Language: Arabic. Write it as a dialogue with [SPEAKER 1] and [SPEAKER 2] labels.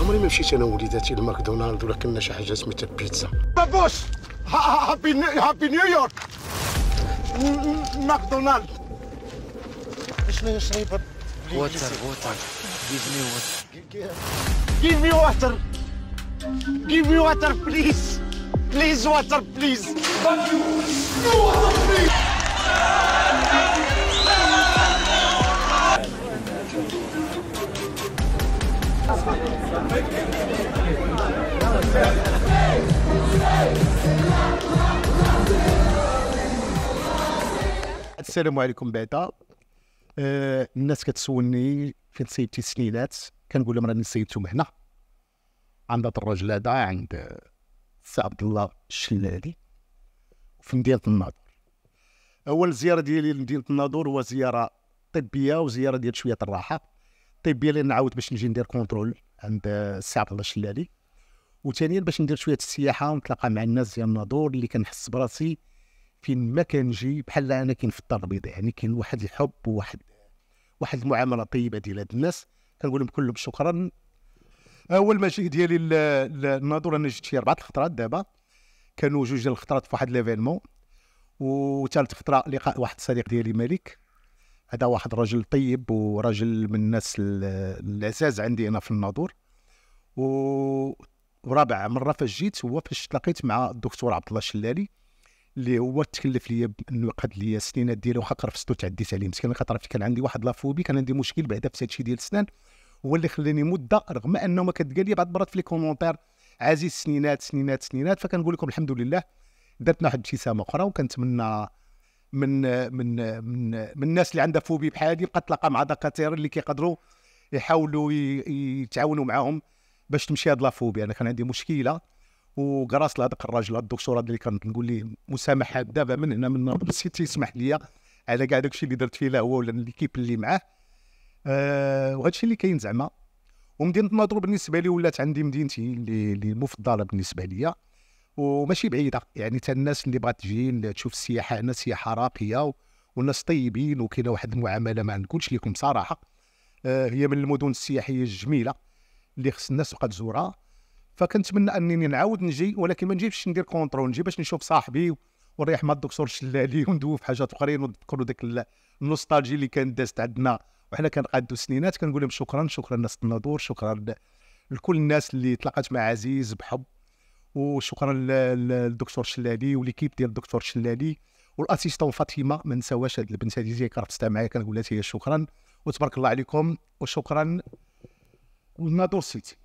[SPEAKER 1] عمري ما مشيت انا ووليداتي لماكدونالد ولا كنا شي حاجه سميتها بيتزا بابوش هابي هابي نيويورك ماكدونالد شنو هي ووتر ووتر جيف مي ووتر جيف مي ووتر جيف مي ووتر بليز بليز ووتر بليز نو ووتر بليز السلام عليكم بعدا آه الناس كتسولني فين سيتي السنينات كنقول لهم راني سيدتهم هنا عند الراجل هذا عند سي عبد الله الشلالي في مدينه الناظور اول زياره ديالي لمدينه الناظور هو زياره طبيه وزياره ديال شويه الراحه طبيه لان عاود باش نجي ندير كونترول عند السي عبد الله الشلالي وثانيا باش ندير شويه السياحه ونتلاقى مع الناس ديال الناظور اللي كنحس براسي فين ما كنجي بحال انا كاين في الدار البيضاء يعني كاين واحد الحب وواحد واحد المعامله طيبه ديال هاد الناس كنقول لهم كلهم شكرا اول مجيء ديالي للناظور انا جيت شي اربعه الخطرات دابا كانوا جوج ديال الخطرات في واحد ليفينمون وثالث خطره لقاء واحد الصديق ديالي ملك هذا واحد رجل طيب ورجل من الناس العزاز عندي انا في الناظور ورابع مره فاش جيت هو فاش تلاقيت مع الدكتور عبد الله الشلالي اللي هو تكلف لي انه قاد لي السنينات ديالي وخا قرفستو تعديت عليه مسكين خاطر كان عندي واحد لافوبي كان عندي مشكل بعدا في هادشي ديال السنان هو اللي خلاني مده رغم انه ما كتقال لي بعض المرات في لي كومونتير عزيز سنينات سنينات سنينات فكنقول لكم الحمد لله درتنا واحد الابتسامه اخرى وكنتمنى من من من, من الناس اللي عندها فوبي بحال هذه بقى تلاقى مع دكاتره اللي كيقدروا يحاولوا يتعاونوا معاهم باش تمشي هاد لافوبيا انا كان عندي مشكله وقراص لهذاك الراجل الدكتور اللي كنت نقول ليه مسامحه دابا من هنا من نسيت تيسمح لي على كاع داكشي اللي درت فيه لا هو ولا ليكيب اللي معاه أه وهذا الشيء اللي كاين زعما ومدينه الناظور بالنسبه لي ولات عندي مدينتي اللي المفضله بالنسبه ليا وماشي بعيده يعني حتى الناس اللي بغات تجي تشوف السياحه هنا سياحه راقيه والناس طيبين وكاينه واحد المعامله ما نقولش لكم صراحه آه هي من المدن السياحيه الجميله اللي خص الناس تبقى تزورها فكنتمنى انني نعاود نجي ولكن ما نجيبش ندير كونترول نجي باش نشوف صاحبي ونريح مع الدكتور الشلالي وندوف حاجات اخرين ونذكروا ديك النوستالجي اللي كانت دازت عندنا وحنا كنقادو سنينات كنقول لهم شكرا شكرا ناس الناظور شكرا لكل الناس اللي تلاقات مع عزيز بحب وشكرا للدكتور شلالي وليكيب ديال الدكتور شلالي والاسيستون فاطمه ما نساوهاش هاد البنت هذه اللي تستمع معايا كنقول لها شكرا وتبارك الله عليكم وشكرا ونادور سيتي